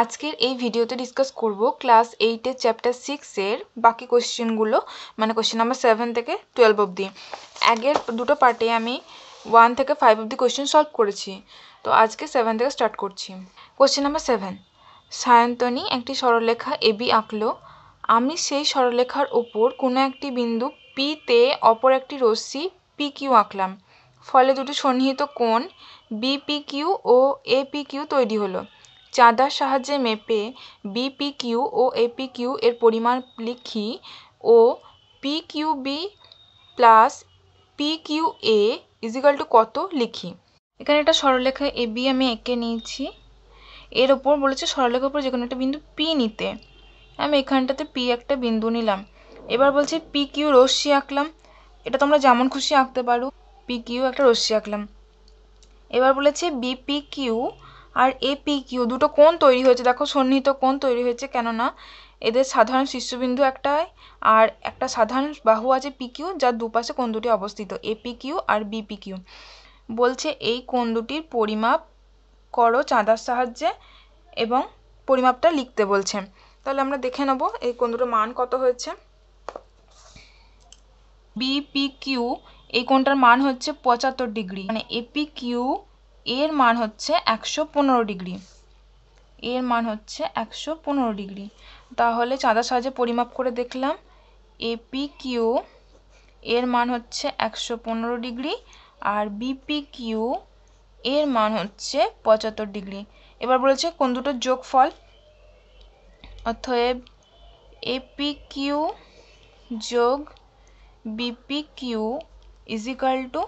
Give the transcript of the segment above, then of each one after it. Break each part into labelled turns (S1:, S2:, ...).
S1: আজকের এই ভিডিওতে ডিসকাস করব ক্লাস এইটের চ্যাপ্টার সিক্সের বাকি কোশ্চেনগুলো মানে কোশ্চেন নাম্বার সেভেন থেকে টুয়েলভ অবধি আগের দুটো পার্টে আমি ওয়ান থেকে ফাইভ অবধি কোশ্চেন সলভ করেছি তো আজকে সেভেন থেকে স্টার্ট করছি কোশ্চেন নাম্বার সেভেন সায়ন্তনী একটি সরলরেখা এবি আঁকল আমি সেই সরলরেখার ওপর কোনো একটি বিন্দু পি তে অপর একটি রশ্মি পি কিউ আঁকলাম ফলে দুটি সন্নিহিত কোণ বিপি কিউ ও এপি কিউ তৈরি হলো চাঁদার সাহায্যে মেপে বি.পি.কিউ ও এ.পি.কিউ এর পরিমাণ লিখি ও P Q B plus P Q A two কত লিখি এখানে একটা সরলরেখা এ বি আমি এঁকে নিয়েছি এর ওপর বলেছে সরলরেখার উপর যে কোনো একটা বিন্দু পি নিতে আমি এখানটাতে পি একটা বিন্দু নিলাম এবার বলছে পিকিউ রশ্মি আঁকলাম এটা তোমরা যেমন খুশি আঁকতে পারো পিকিউ একটা রশ্মি আঁকলাম এবার বলেছে বিপিকিউ কিউ আর পি কিউ দুটো কোন তৈরি হয়েছে দেখো সন্নিহিত কোণ তৈরি হয়েছে কেননা এদের সাধারণ শীর্ষবিন্দু একটাই আর একটা সাধারণ বাহু আছে পি কিউ যার দুপাশে কোন দুটি অবস্থিত পি কিউ আর বিপিকিউ কিউ বলছে এই কোন দুটির পরিমাপ করো চাঁদার সাহায্যে এবং পরিমাপটা লিখতে বলছে তাহলে আমরা দেখে নেব এই কোন দুটোর মান কত হয়েছে বিপিকিউ কিউ এই কোনটার মান হচ্ছে পঁচাত্তর ডিগ্রি মানে এপিকিউ কিউ এর মান হচ্ছে একশো পনেরো ডিগ্রি এর মান হচ্ছে একশো পনেরো ডিগ্রি তাহলে চাঁদা সাজে পরিমাপ করে দেখলাম এপি কিউ এর মান হচ্ছে একশো পনেরো ডিগ্রি আর বিপি কিউ এর মান হচ্ছে পঁচাত্তর ডিগ্রি এবার বলেছে কোন যোগ ফল অথব এপি কিউ যোগ বিপি কিউ ইজিক্যাল টু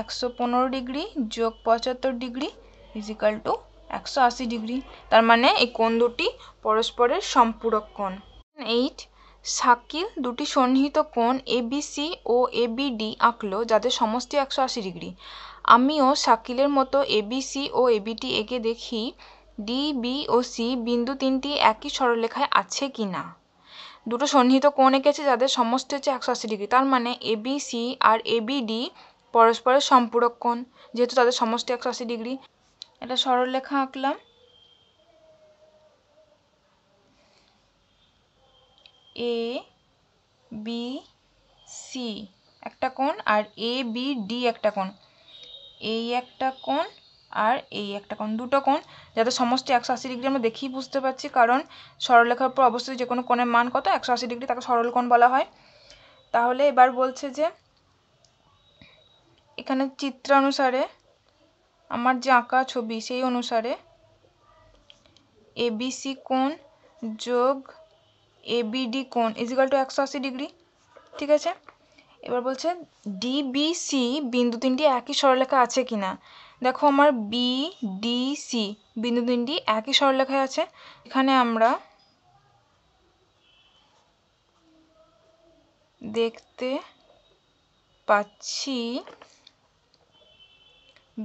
S1: একশো পনেরো ডিগ্রি যোগ পঁচাত্তর ডিগ্রি ইজিক্যাল টু একশো আশি ডিগ্রি তার মানে এই কোণ দুটি পরস্পরের সম্পূরক কোণ এইট সাকিল দুটি সন্নিহিত কোণ এবিসি ও এবিডি আঁকলো যাদের সমষ্টি একশো আশি ডিগ্রি আমিও সাকিলের মতো এবিসি ও এবিটি এঁকে দেখি ডি বি ও সি বিন্দু তিনটি একই সরলরেখায় আছে কি না দুটো সন্নিহিত কোণ এঁকেছে যাদের সমষ্টি হচ্ছে একশো আশি ডিগ্রি তার মানে এবিসি আর এবিডি পরস্পরের সম্পূরক কোণ যেহেতু তাদের সমষ্টি একশো আশি ডিগ্রি এটা সরলরেখা আঁকলাম এ বি সি একটা কোণ আর এ বি ডি একটা কোণ এই একটা কোণ আর এই একটা কোণ দুটো কোণ যাতে সমস্ত একশো আশি ডিগ্রি আমরা দেখেই বুঝতে পারছি কারণ সরলরেখার উপর অবস্থিত যে কোনো কোণের মান কত একশো আশি ডিগ্রি তাকে সরল কোণ বলা হয় তাহলে এবার বলছে যে এখানে চিত্রানুসারে আমার যে আঁকা ছবি সেই অনুসারে এবিসি কোণ যোগ এবিডি কোণ ইজিকাল টু একশো আশি ডিগ্রি ঠিক আছে এবার বলছে ডিবিসি বিন্দু তিনটি একই সরলেখা আছে কি না দেখো আমার বিডিসি বিন্দু তিনটি একই সরলেখায় আছে এখানে আমরা দেখতে পাচ্ছি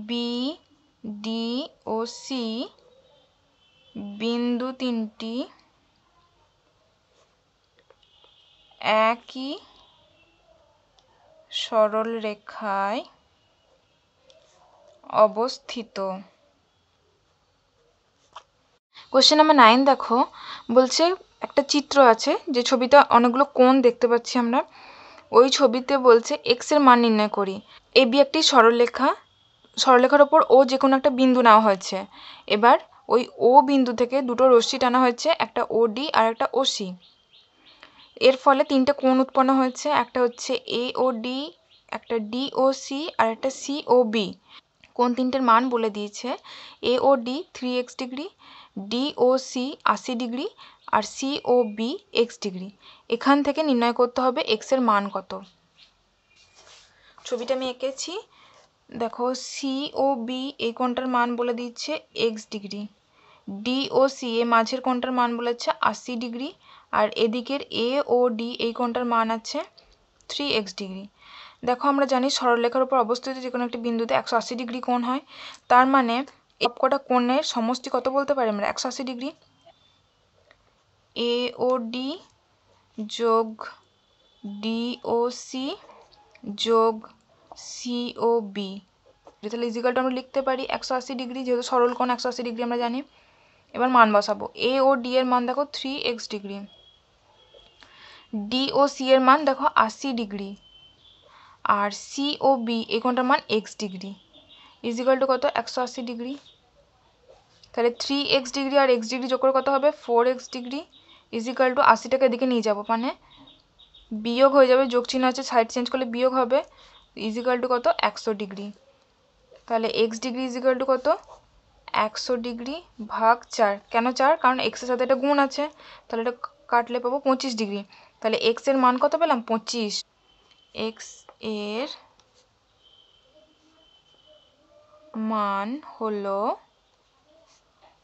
S1: বি ডি ও সি বিন্দু তিনটি একই সরল রেখায় অবস্থিত কোশ্চেন নাম্বার নাইন দেখো বলছে একটা চিত্র আছে যে ছবিটা অনেকগুলো কোণ দেখতে পাচ্ছি আমরা ওই ছবিতে বলছে এক্স এর মান নির্ণয় করি এ বি একটি সরলরেখা সরলেখার ওপর ও যে কোনো একটা বিন্দু নেওয়া হয়েছে এবার ওই ও বিন্দু থেকে দুটো রশ্মি টানা হয়েছে একটা ও ডি আর একটা ও সি এর ফলে তিনটে কোণ উৎপন্ন হয়েছে একটা হচ্ছে এ ও ডি একটা ডি ও সি আর একটা সি ও বি কোন তিনটের মান বলে দিয়েছে A O D three X degree D O C আশি ডিগ্রি আর C O B X degree এখান থেকে নির্ণয় করতে হবে এক্সের মান কত ছবিটা আমি এঁকেছি দেখো সি ও বি এই কোনটার মান বলে দিচ্ছে X degree D O C এ মাঝের কোনটার মান বলেছে আশি ডিগ্রি আর এদিকের এ ও ডি এই কোনটার মান আছে থ্রি এক্স ডিগ্রি দেখো আমরা জানি সরলরেখার উপর অবস্থিত যে কোনো একটি বিন্দুতে একশো আশি ডিগ্রি কোণ হয় তার মানে সবকটা কোণের সমষ্টি কত বলতে পারি আমরা একশো আশি ডিগ্রি এ ও ডি যোগ ডি ও সি যোগ সিও বি তাহলে ইজিক্যালটা আমরা লিখতে পারি একশো আশি ডিগ্রি যেহেতু সরল কোণ একশো আশি ডিগ্রি আমরা জানি এবার মান বসাবো এ ও ডি এর মান দেখো three X degree D O C এর মান দেখো আশি ডিগ্রি আর সিও বি এই কোনটার মান এক্স ডিগ্রি ইজিক্যাল টু কত একশো আশি ডিগ্রি তাহলে থ্রি এক্স ডিগ্রি আর এক্স ডিগ্রি যোগ করে কত হবে four X degree is equal to আশিটাকে এদিকে নিয়ে যাবো মানে বিয়োগ হয়ে যাবে যোগ চিহ্ন আছে সাইড চেঞ্জ করলে বিয়োগ হবে ইজিক্যাল টু কত একশো ডিগ্রি তাহলে এক্স ডিগ্রি ইজিক্যাল টু কত একশো ডিগ্রি ভাগ চার কেন চার কারণ এক্সের সাথে একটা গুণ আছে তাহলে এটা কাটলে পাবো পঁচিশ ডিগ্রি তাহলে এক্সের মান কত পেলাম পঁচিশ এক্স এর মান হলো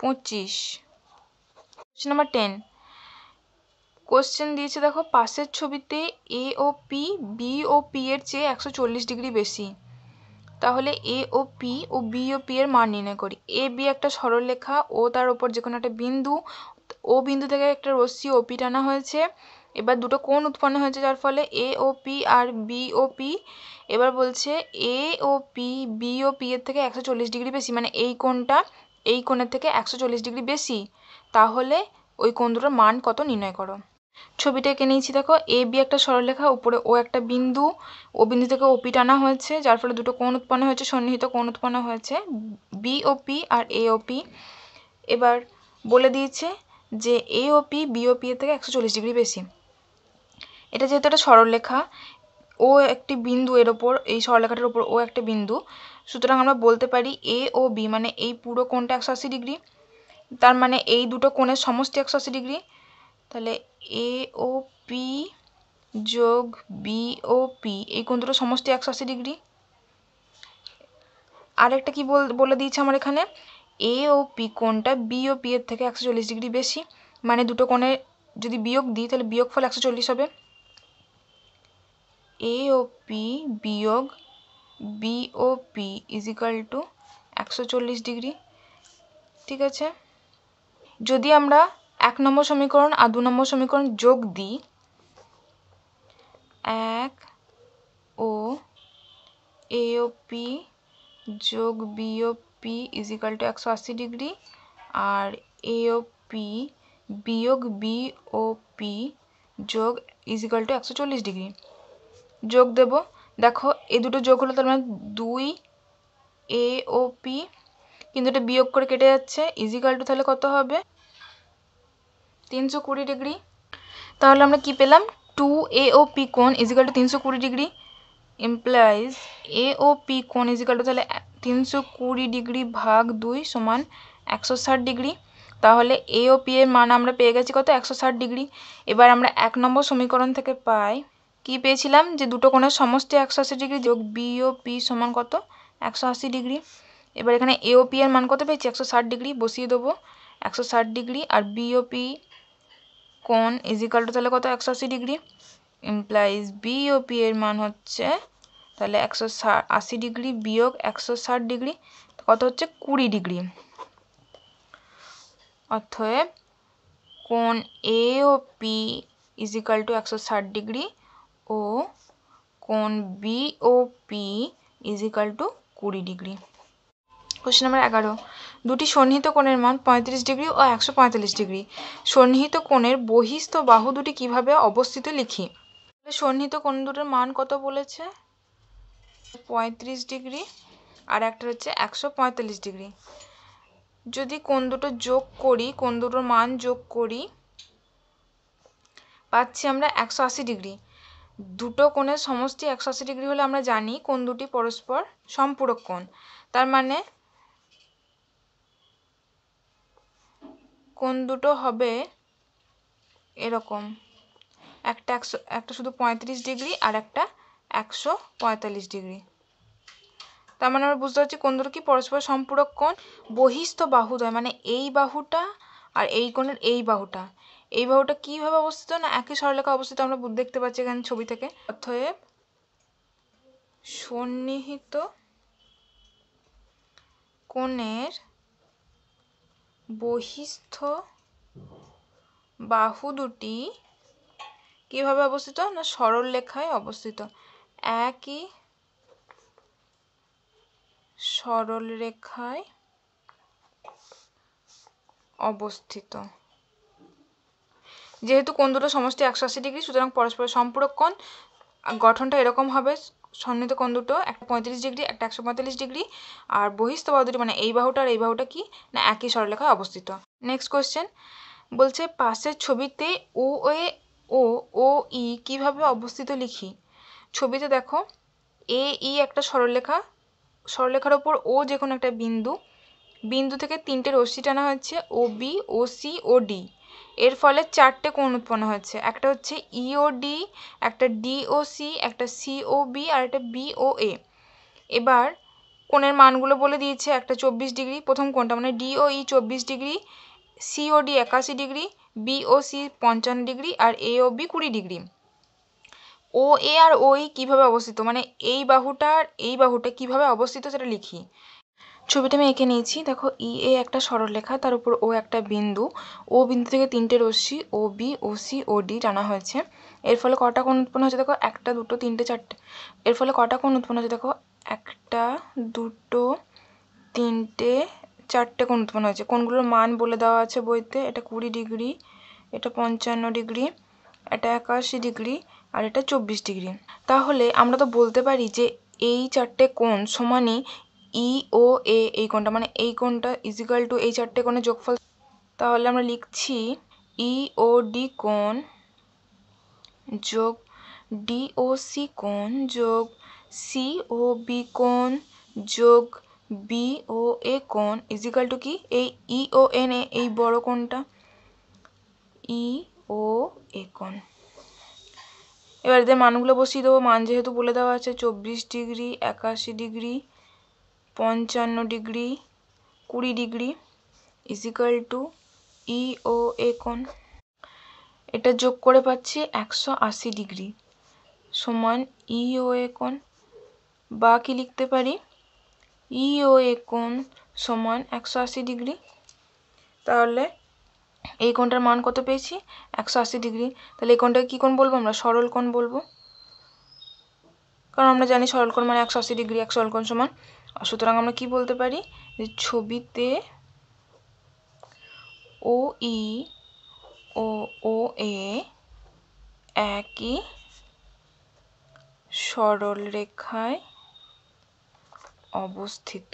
S1: পঁচিশ নাম্বার টেন কোশ্চেন দিয়েছে দেখো পাশের ছবিতে A O P B O P এর চেয়ে একশো চল্লিশ ডিগ্রি বেশি তাহলে এ ও পি ও বি ও পি এর মান নির্ণয় করি এ বি একটা সরলরেখা ও তার ওপর যে কোনো একটা বিন্দু ও বিন্দু থেকে একটা রশ্মি ও পি টানা হয়েছে এবার দুটো কোণ উৎপন্ন হয়েছে যার ফলে এ ও পি আর বি ও পি এবার বলছে A O P B O P এর থেকে একশো চল্লিশ ডিগ্রি বেশি মানে এই কোণটা এই কোণের থেকে একশো চল্লিশ ডিগ্রি বেশি তাহলে ওই কোণ দুটোর মান কত নির্ণয় করো ছবিটা এঁকে নিয়েছি দেখো এ বি একটা সরলরেখা উপরে ও একটা বিন্দু ও বিন্দু থেকে ও পি টানা হয়েছে যার ফলে দুটো কোণ উৎপন্ন হয়েছে সন্নিহিত কোণ উৎপন্ন হয়েছে বি ও পি আর এ ও পি এবার বলে দিয়েছে যে A O P B O P এর থেকে একশো চল্লিশ ডিগ্রি বেশি এটা যেহেতু একটা সরলরেখা ও একটি বিন্দু এর ওপর এই সরলরেখাটার ওপর ও একটা বিন্দু সুতরাং আমরা বলতে পারি এ ও বি মানে এই পুরো কোণটা একশো ডিগ্রি তার মানে এই দুটো কোণের সমষ্টি একশো ডিগ্রি তাহলে এওপি যোগ বিওপি এই কোনটা দুটো সমষ্টি একশো আশি ডিগ্রি আরেকটা কি বলে দিয়েছে আমার এখানে এওপি কোনটা বিওপি এর থেকে একশো চল্লিশ ডিগ্রি বেশি মানে দুটো কোণে যদি বিয়োগ দিই তাহলে বিয়োগফল একশো চল্লিশ হবে এওপি বিয়োগ বিওপি ইজ টু একশো চল্লিশ ডিগ্রি ঠিক আছে যদি আমরা এক নম্বর সমীকরণ আর দু নম্বর সমীকরণ যোগ দিই এক ও এওপি যোগ বিওপি ইজ ইকাল টু একশো আশি ডিগ্রি আর এওপি বিয়োগ বিওপি যোগ ইজ ইকাল টু একশো চল্লিশ ডিগ্রি যোগ দেব দেখো এ দুটো যোগ হলো তার মানে দুই এওপি কিন্তু এটা বিয়োগ করে কেটে যাচ্ছে ইজিকাল টু তাহলে কত হবে তিনশো কুড়ি ডিগ্রি তাহলে আমরা কি পেলাম টু এ ও পি কোণ ইজিক্যাল টু তিনশো কুড়ি ডিগ্রি ইমপ্লাইজ এ কোন পি ইজিক্যাল টু তাহলে তিনশো কুড়ি ডিগ্রি ভাগ দুই সমান একশো ষাট ডিগ্রি তাহলে এ এর মান আমরা পেয়ে গেছি কত একশো ষাট ডিগ্রি এবার আমরা এক নম্বর সমীকরণ থেকে পাই কি পেয়েছিলাম যে দুটো কোণের সমস্ত একশো আশি ডিগ্রি যোগ বিওপি সমান কত একশো আশি ডিগ্রি এবার এখানে এ ও পি এর মান কত পেয়েছি একশো ষাট ডিগ্রি বসিয়ে দেবো একশো ষাট ডিগ্রি আর বিওপি কোন ইজ ইকাল টু তাহলে কত একশো আশি degree implies B O P এর মান হচ্ছে তাহলে একশো ষাট আশি ডিগ্রি বিয়োগ একশো ষাট ডিগ্রি কত হচ্ছে কুড়ি ডিগ্রি অথব কোন A O P is equal to একশো ষাট ডিগ্রি ও কোন B O P is equal to কুড়ি ডিগ্রি কোশ্চেন নম্বর এগারো দুটি সন্নিহিত কোণের মান পঁয়ত্রিশ ডিগ্রি ও একশো পঁয়তাল্লিশ ডিগ্রি সন্নিহিত কোণের বহিঃস্থ বাহু দুটি কিভাবে অবস্থিত লিখি সন্নিহিত কোণ দুটোর মান কত বলেছে পঁয়ত্রিশ ডিগ্রি আর একটা হচ্ছে একশো পঁয়তাল্লিশ ডিগ্রি যদি কোন দুটো যোগ করি কোন দুটোর মান যোগ করি পাচ্ছি আমরা একশো আশি ডিগ্রি দুটো কোণের সমষ্টি একশো আশি ডিগ্রি হলে আমরা জানি কোন দুটি পরস্পর সম্পূরক কোণ তার মানে কোন দুটো হবে এরকম একটা একশো একটা শুধু পঁয়ত্রিশ ডিগ্রি আর একটা একশো পঁয়তাল্লিশ ডিগ্রি তার মানে আমরা বুঝতে পারছি কোন দুটো কি পরস্পর সম্পূরক কোণ বহিস্থ দয় মানে এই বাহুটা আর এই কোণের এই বাহুটা এই বাহুটা কীভাবে অবস্থিত না একই সরলেখা অবস্থিত আমরা দেখতে পাচ্ছি এখানে ছবি থেকে অতএব সন্নিহিত কোণের বহিঃস্থ বাহু দুটি কীভাবে অবস্থিত না সরল রেখায় অবস্থিত একই সরল রেখায় অবস্থিত যেহেতু কোন দুটো সমষ্টি একশো আশি ডিগ্রি সুতরাং পরস্পরের সম্পূরক কোণ গঠনটা এরকম হবে সন্নিহিত কোণ দুটো একটা পঁয়ত্রিশ ডিগ্রি একটা একশো পঁয়তাল্লিশ ডিগ্রি আর বহিস্থ বাহু দুটি মানে এই বাহুটা আর এই বাহুটা কি না একই সরলেখায় অবস্থিত নেক্সট কোয়েশ্চেন বলছে পাশের ছবিতে ও এ ও ও ই কীভাবে অবস্থিত লিখি ছবিতে দেখো এ ই একটা সরলরেখা সরলরেখার ওপর ও যে কোনো একটা বিন্দু বিন্দু থেকে তিনটে রশ্মি টানা হয়েছে O B O C O D এর ফলে চারটে কোণ উৎপন্ন হচ্ছে একটা হচ্ছে ইওডি e একটা ডিওসি একটা সিওবি আর একটা বিওএ এবার কোণের মানগুলো বলে দিয়েছে একটা চব্বিশ ডিগ্রি প্রথম কোণটা মানে ডিওই e চব্বিশ ডিগ্রি সিওডি একাশি ডিগ্রি বিওসি পঞ্চান্ন ডিগ্রি আর এওবি কুড়ি ডিগ্রি ও এ আর ওই e কীভাবে অবস্থিত মানে এই বাহুটার এই বাহুটা কিভাবে অবস্থিত সেটা লিখি ছবিটা আমি এঁকে নিয়েছি দেখো ই e, এ একটা সরলরেখা তার উপর ও একটা বিন্দু ও বিন্দু থেকে তিনটে রশ্মি O B O C O D টানা হয়েছে এর ফলে কটা কোণ উৎপন্ন হয়েছে দেখো একটা দুটো তিনটে চারটে এর ফলে কটা কোণ উৎপন্ন হয়েছে দেখো একটা দুটো তিনটে চারটে কোণ উৎপন্ন হয়েছে কোনগুলোর মান বলে দেওয়া আছে বইতে এটা কুড়ি ডিগ্রি এটা পঞ্চান্ন ডিগ্রি এটা একাশি ডিগ্রি আর এটা চব্বিশ ডিগ্রি তাহলে আমরা তো বলতে পারি যে এই চারটে কোণ সমানই ই ও এ এই কোনটা মানে এই কোনটা ইজিক্যাল টু এই চারটে কোনো যোগফল তাহলে আমরা লিখছি ই ও ডি কোন যোগ ডি ও সি কোন যোগ সি ও বি কোন যোগ বি ও এ কোন ইজিক্যাল টু কি এই ই ও এন এ এই বড় কোনটা ই ও এ কোন এবার এদের মানগুলো বসিয়ে দেবো মান যেহেতু বলে দেওয়া আছে চব্বিশ ডিগ্রি একাশি ডিগ্রি পঞ্চান্ন ডিগ্রি কুড়ি degree is equal to E O A কোণ এটা যোগ করে পাচ্ছি একশো আশি ডিগ্রি সমান ই ও এ কোণ বা কি লিখতে পারি ই ও এ কোণ সমান একশো আশি ডিগ্রি তাহলে এই কোণটার মান কত পেয়েছি একশো আশি ডিগ্রি তাহলে এই কোণটাকে কী কোণ বলবো আমরা সরল কোণ বলবো কারণ আমরা জানি সরল কোণ মানে একশো আশি ডিগ্রি এক সরল কোণ সমান সুতরাং আমরা কি বলতে পারি যে ছবিতে ও ই ও ও এ একই সরলরেখায় অবস্থিত